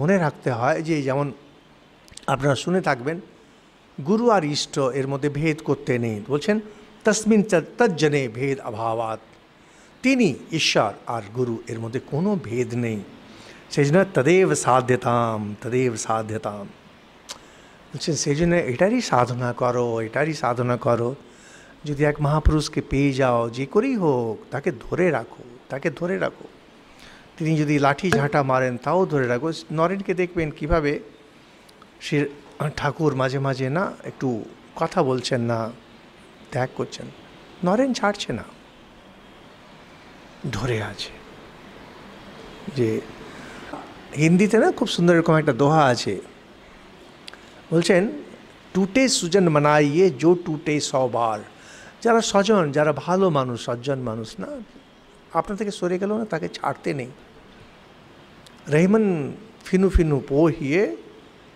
মনে রাখতে হয় যে যেমন আপনারা শুনে থাকবেন গুরু আর ইষ্ট এর মধ্যে ভেদ করতে নেই বলছেন তাসমিন চতত জেনে ভেদ অভাবাত তিনি ইশ্বর আর গুরু এর মধ্যে কোনো ভেদ নেই সেজন তদেব সাদ্যতাম তদেব সাদ্যতাম বলছেন সেজন এটારી সাধনা করো এটારી সাধনা করো যদি এক মহাপুরুষ কে পেয়ে যাও জি করি হোক তাকে ধরে রাখো তাকে ধরে রাখো তিনি যদি লাঠি ঝাঁটা মারেন তাও ধরে রাখবো নরেনকে দেখবেন কিভাবে সে ঠাকুর মাঝে মাঝে না একটু কথা বলছেন না ত্যাগ করছেন নরেন ছাড়ছে না ধরে আছে যে হিন্দিতে না খুব সুন্দর এরকম একটা দোহা আছে বলছেন টুটে সুজন মানাইয়ে জো টুটে সবার যারা স্বজন যারা ভালো মানুষ সজ্জন মানুষ না আপনার থেকে সরে গেল না তাকে ছাড়তে নেই रहमन फिनु फिनु पोहिए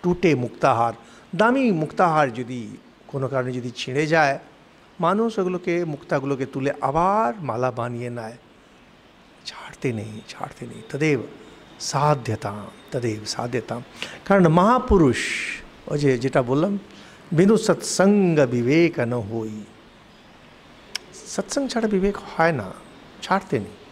टूटे मुक्ताहार दामी मुक्ताहार जदि को कारण जी छिड़े जाए मानुष ओगुलो के मुक्तागुलो के तुले आबार माला बनिए नए छाड़ते नहीं छाड़ते नहीं तदेव साध्यता तदेव साध्यता कारण महापुरुष अजय जेटा बोल बिनु सत्संग विवेक न हो सत्संग छाड़ा विवेक है ना छाड़ते नहीं